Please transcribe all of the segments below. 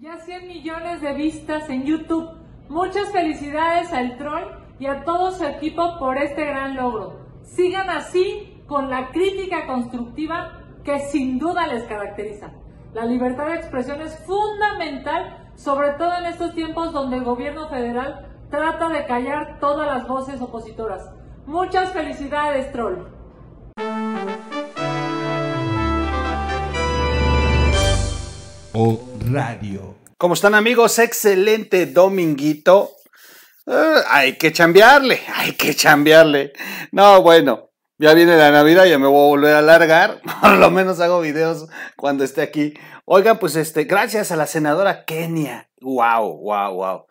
Ya 100 millones de vistas en YouTube. Muchas felicidades al troll y a todo su equipo por este gran logro. Sigan así con la crítica constructiva que sin duda les caracteriza. La libertad de expresión es fundamental, sobre todo en estos tiempos donde el gobierno federal trata de callar todas las voces opositoras. Muchas felicidades, troll. Radio. ¿Cómo están amigos? Excelente dominguito. Eh, hay que chambearle, hay que chambearle. No, bueno, ya viene la Navidad, ya me voy a volver a alargar Por lo menos hago videos cuando esté aquí. Oigan, pues este, gracias a la senadora Kenia. Wow, wow, wow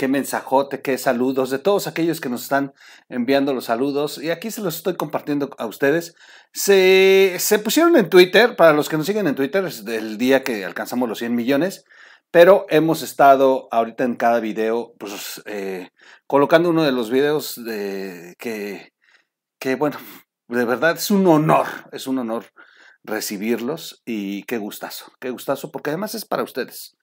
qué mensajote, qué saludos de todos aquellos que nos están enviando los saludos. Y aquí se los estoy compartiendo a ustedes. Se, pusieron en Twitter, para los que nos siguen en Twitter, es el día que alcanzamos los 100 millones. Pero hemos estado ahorita en cada video, pues eh, colocando uno de los videos de, que, que, bueno, de verdad es un honor, es un honor recibirlos y qué gustazo, qué gustazo, porque además es para ustedes.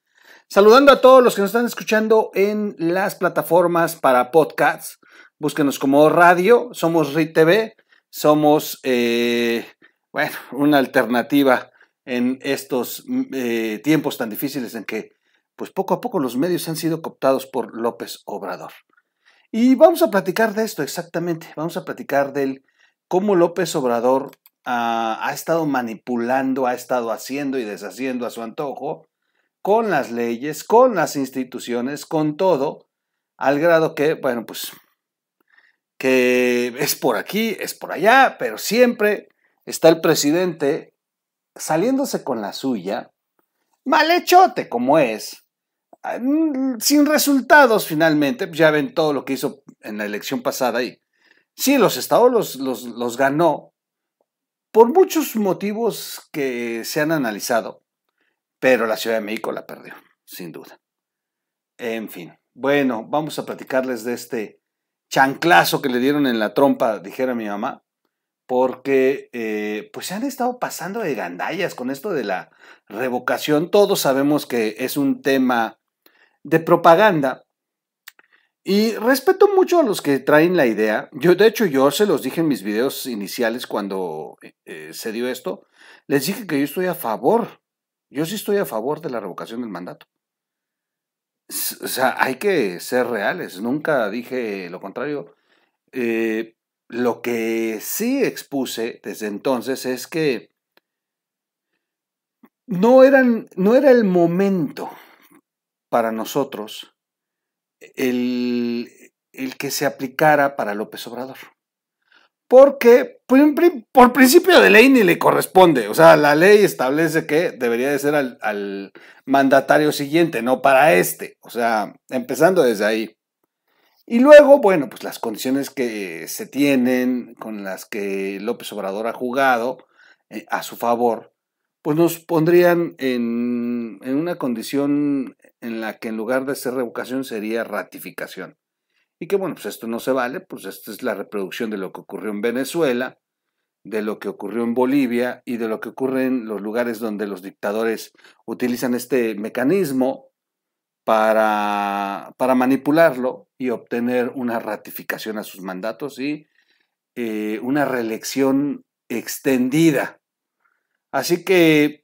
Saludando a todos los que nos están escuchando en las plataformas para podcasts. Búsquenos como radio, somos RITV, somos, eh, bueno, una alternativa en estos eh, tiempos tan difíciles en que, pues poco a poco los medios han sido cooptados por López Obrador. Y vamos a platicar de esto exactamente, vamos a platicar del cómo López Obrador ha estado manipulando, ha estado haciendo y deshaciendo a su antojo con las leyes, con las instituciones, con todo, al grado que, bueno, pues, que es por aquí, es por allá, pero siempre está el presidente saliéndose con la suya, malhechote como es, ah, mm, sin resultados finalmente, pues ya ven todo lo que hizo en la elección pasada y sí, los estados los, los ganó por muchos motivos que se han analizado, pero la Ciudad de México la perdió, sin duda. En fin, bueno, vamos a platicarles de este chanclazo que le dieron en la trompa, dijera mi mamá, porque eh, pues se han estado pasando de gandallas con esto de la revocación. Todos sabemos que es un tema de propaganda. Y respeto mucho a los que traen la idea. Yo, de hecho, yo se los dije en mis videos iniciales cuando eh, eh, se dio esto. Les dije que yo estoy a favor yo sí estoy a favor de la revocación del mandato. O sea, hay que ser reales. Nunca dije lo contrario. Eh, lo que sí expuse desde entonces es que no, eran, no era el momento para nosotros el, el que se aplicara para López Obrador porque pues, por principio de ley ni le corresponde. O sea, la ley establece que debería de ser al, mandatario siguiente, no para este. O sea, empezando desde ahí. Y luego, bueno, pues las condiciones que se tienen, con las que López Obrador ha jugado eh, a su favor, pues nos pondrían en, en, una condición en la que en lugar de ser revocación sería ratificación y que bueno, pues esto no se vale, pues esta es la reproducción de lo que ocurrió en Venezuela, de lo que ocurrió en Bolivia y de lo que ocurre en los lugares donde los dictadores utilizan este mecanismo para, para manipularlo y obtener una ratificación a sus mandatos y eh, una reelección extendida. Así que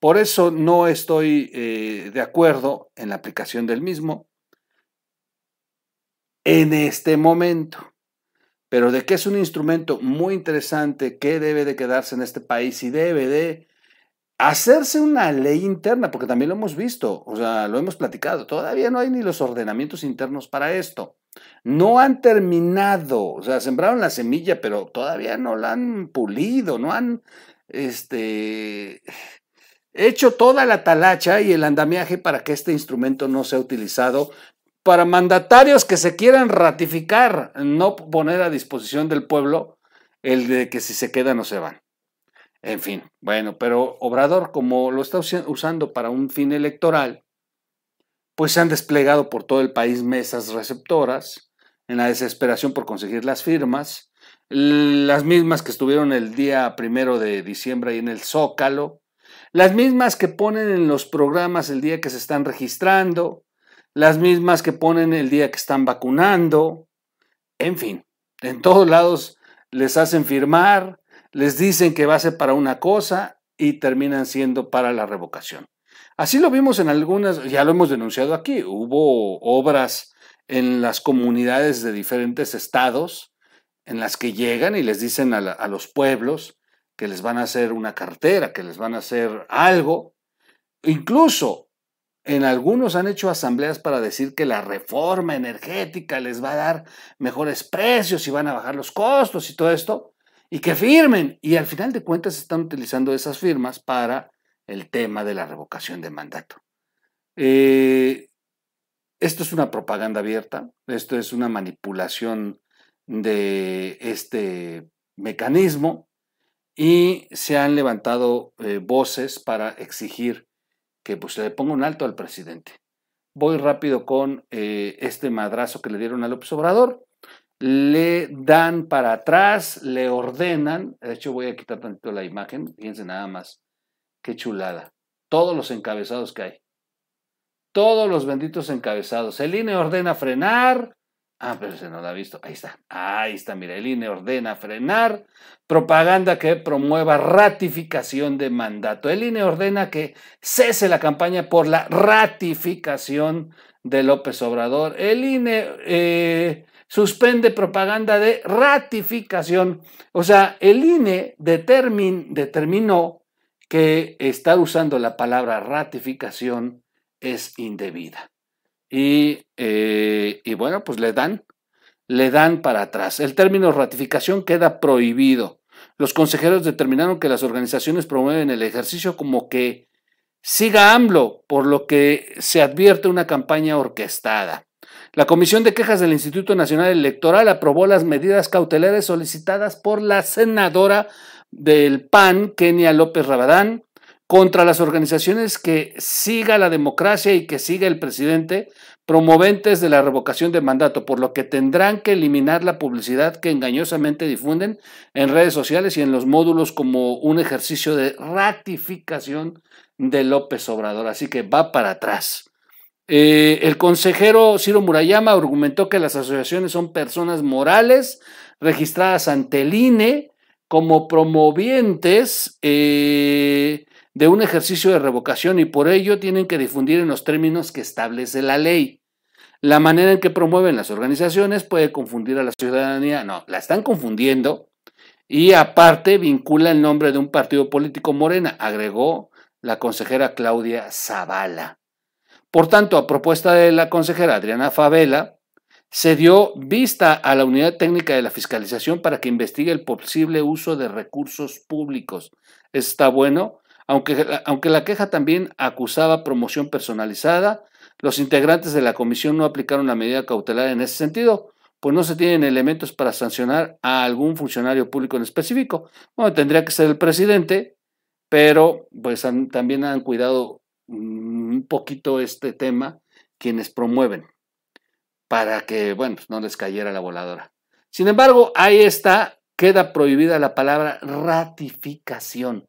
por eso no estoy eh, de acuerdo en la aplicación del mismo en este momento. Pero de que es un instrumento muy interesante que debe de quedarse en este país y debe de hacerse una ley interna, porque también lo hemos visto, o sea, lo hemos platicado, todavía no hay ni los ordenamientos internos para esto. No han terminado, o sea, sembraron la semilla, pero todavía no la han pulido, no han este, hecho toda la talacha y el andamiaje para que este instrumento no sea utilizado para mandatarios que se quieran ratificar, no poner a disposición del pueblo el de que si se quedan o se van. En fin, bueno, pero Obrador, como lo está usando para un fin electoral, pues se han desplegado por todo el país mesas receptoras en la desesperación por conseguir las firmas, las mismas que estuvieron el día primero de diciembre ahí en el Zócalo, las mismas que ponen en los programas el día que se están registrando, las mismas que ponen el día que están vacunando, en fin, en todos lados les hacen firmar, les dicen que va a ser para una cosa y terminan siendo para la revocación. Así lo vimos en algunas, ya lo hemos denunciado aquí, hubo obras en las comunidades de diferentes estados en las que llegan y les dicen a, los pueblos que les van a hacer una cartera, que les van a hacer algo. Incluso en algunos han hecho asambleas para decir que la reforma energética les va a dar mejores precios y van a bajar los costos y todo esto, y que firmen. Y al final de cuentas están utilizando esas firmas para el tema de la revocación de mandato. Eh, esto es una propaganda abierta, esto es una manipulación de este mecanismo y se han levantado eh, voces para exigir pues le pongo un alto al presidente. Voy rápido con eh, este madrazo que le dieron a López Obrador. Le dan para atrás, le ordenan. De hecho, voy a quitar tantito la imagen. Fíjense nada más. Qué chulada. Todos los encabezados que hay. Todos los benditos encabezados. El INE ordena frenar. Ah, pero se lo ha visto. Ahí está. Ahí está. Mira, el INE ordena frenar propaganda que promueva ratificación de mandato. El INE ordena que cese la campaña por la ratificación de López Obrador. El INE eh, suspende propaganda de ratificación. O sea, el e INE determinó que estar usando la palabra ratificación es indebida. Eh, y, bueno, pues le dan, le dan para atrás. El término ratificación queda prohibido. Los consejeros determinaron que las organizaciones promueven el ejercicio como que siga AMLO, por lo que se advierte una campaña orquestada. La Comisión de Quejas del Instituto Nacional Electoral aprobó las medidas cautelares solicitadas por la senadora del PAN, Kenia López Rabadán, contra las organizaciones que siga la democracia y que siga el presidente, promoventes de la revocación de mandato, por lo que tendrán que eliminar la publicidad que engañosamente difunden en redes sociales y en los módulos como un ejercicio de ratificación de López Obrador. Así que va para atrás. Eh, el consejero Ciro Murayama argumentó que las asociaciones son personas morales registradas ante el INE como promovientes eh, de un ejercicio de revocación y por ello tienen que difundir en los términos que establece la ley. La manera en que promueven las organizaciones puede confundir a la ciudadanía, no, la están confundiendo y aparte vincula el nombre de un partido político morena, agregó la consejera Claudia Zavala. Por tanto, a propuesta de la consejera Adriana Favela, se dio vista a la unidad técnica de la fiscalización para que investigue el posible uso de recursos públicos. Está bueno aunque, la queja también acusaba promoción personalizada, los integrantes de la comisión no aplicaron la medida cautelar en ese sentido, pues no se tienen elementos para sancionar a algún funcionario público en específico. Bueno, tendría que ser el presidente, pero pues también han cuidado un poquito este tema quienes promueven para que, bueno, no les cayera la voladora. Sin embargo, ahí está, queda prohibida la palabra ratificación.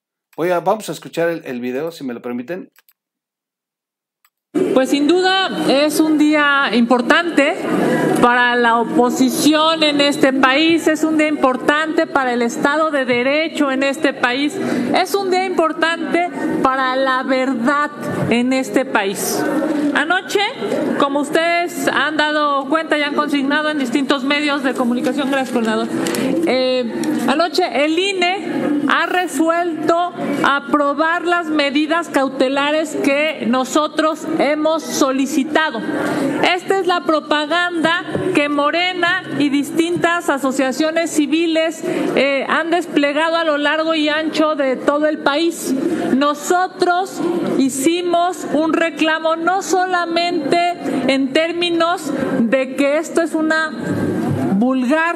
Oiga, vamos a escuchar el, video, si me lo permiten. Pues sin duda es un día importante para la oposición en este país, es un día importante para el Estado de Derecho en este país, es un día importante para la verdad en este país. Anoche, como ustedes han dado cuenta y han consignado en distintos medios de comunicación, gracias, coordinador, eh, anoche el INE ha resuelto aprobar las medidas cautelares que nosotros hemos solicitado. Esta es la propaganda que Morena y distintas asociaciones civiles eh, han desplegado a lo largo y ancho de todo el país. Nosotros hicimos un reclamo no solamente en términos de que esto es una vulgar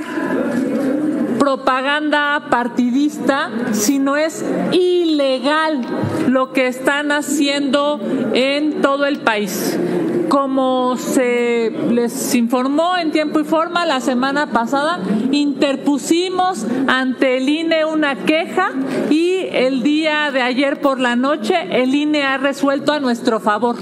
propaganda partidista, sino es ilegal lo que están haciendo en todo el país. Como se les informó en tiempo y forma la semana pasada, interpusimos ante el INE una queja y el día de ayer por la noche el INE ha resuelto a nuestro favor.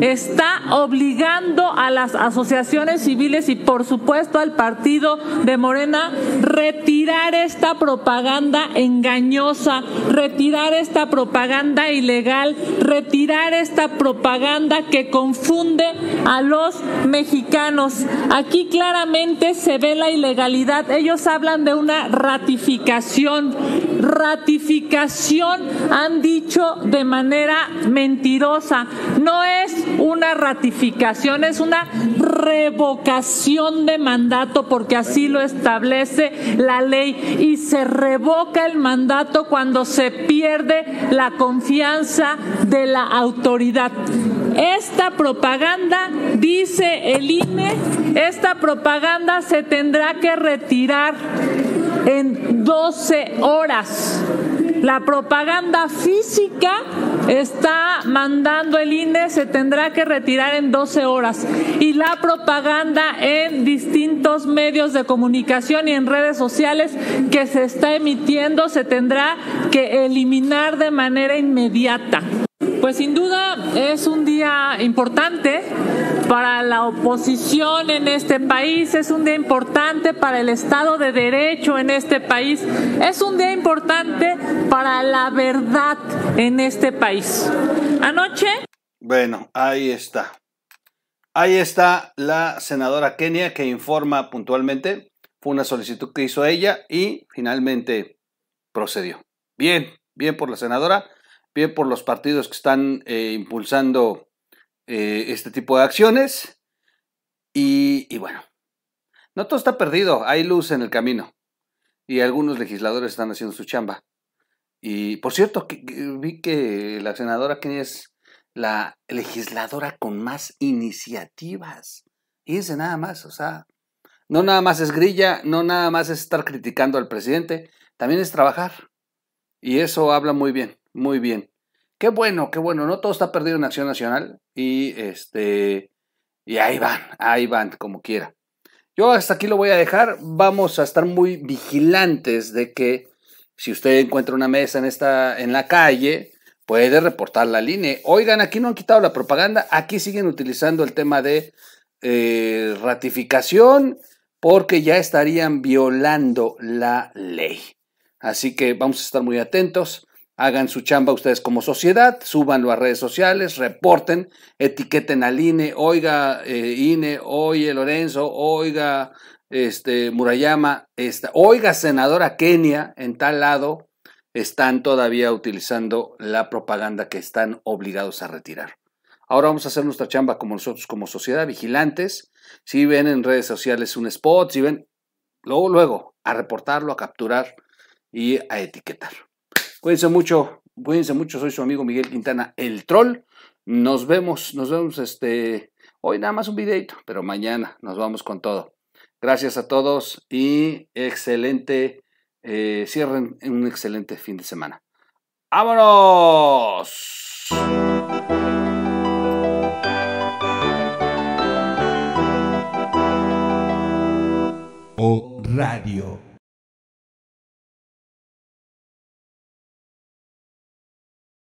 Está obligando a las asociaciones civiles y por supuesto al partido de Morena retirar retirar esta propaganda engañosa, retirar esta propaganda ilegal, retirar esta propaganda que confunde a los mexicanos. Aquí claramente se ve la ilegalidad. Ellos hablan de una ratificación ratificación han dicho de manera mentirosa. No es una ratificación, es una revocación de mandato porque así lo establece la ley y se revoca el mandato cuando se pierde la confianza de la autoridad. Esta propaganda, dice el INE, esta propaganda se tendrá que retirar en 12 horas. La propaganda física está mandando el INE, se tendrá que retirar en 12 horas. Y la propaganda en distintos medios de comunicación y en redes sociales que se está emitiendo se tendrá que eliminar de manera inmediata. Pues sin duda es un día importante para la oposición en este país, es un día importante para el Estado de Derecho en este país, es un día importante para la verdad en este país. Anoche... Bueno, ahí está. Ahí está la senadora Kenia que informa puntualmente. Fue una solicitud que hizo ella y finalmente procedió. Bien, bien por la senadora, bien por los partidos que están eh, impulsando eh, este tipo de acciones. Y, bueno, no todo está perdido, hay luz en el camino. Y algunos legisladores están haciendo su chamba. Y por cierto, vi que la senadora que es la legisladora con más iniciativas. dice nada más, o sea, no nada más es grilla, no nada más es estar criticando al presidente, también es trabajar. Y eso habla muy bien, muy bien. Qué bueno, qué bueno, no todo está perdido en Acción Nacional y este y ahí van, ahí van como quiera. Yo hasta aquí lo voy a dejar, vamos a estar muy vigilantes de que si usted encuentra una mesa en esta en la calle, puede reportar la línea. Oigan, aquí no han quitado la propaganda, aquí siguen utilizando el tema de eh, ratificación porque ya estarían violando la ley. Así que vamos a estar muy atentos hagan su chamba ustedes como sociedad, súbanlo a redes sociales, reporten, etiqueten al INE, oiga eh, INE, oye Lorenzo, oiga este, Murayama, esta, oiga senadora Kenia, en tal lado están todavía utilizando la propaganda que están obligados a retirar. Ahora vamos a hacer nuestra chamba como nosotros, como sociedad, vigilantes. Si ven en redes sociales un spot, si ven, luego, luego, a reportarlo, a capturar y a etiquetar. Cuídense mucho, cuídense mucho. Soy su amigo Miguel Quintana, el troll. Nos vemos, nos vemos este hoy nada más un videito, pero mañana nos vamos con todo. Gracias a todos y excelente, eh, cierren un excelente fin de semana. ¡Vámonos! O Radio.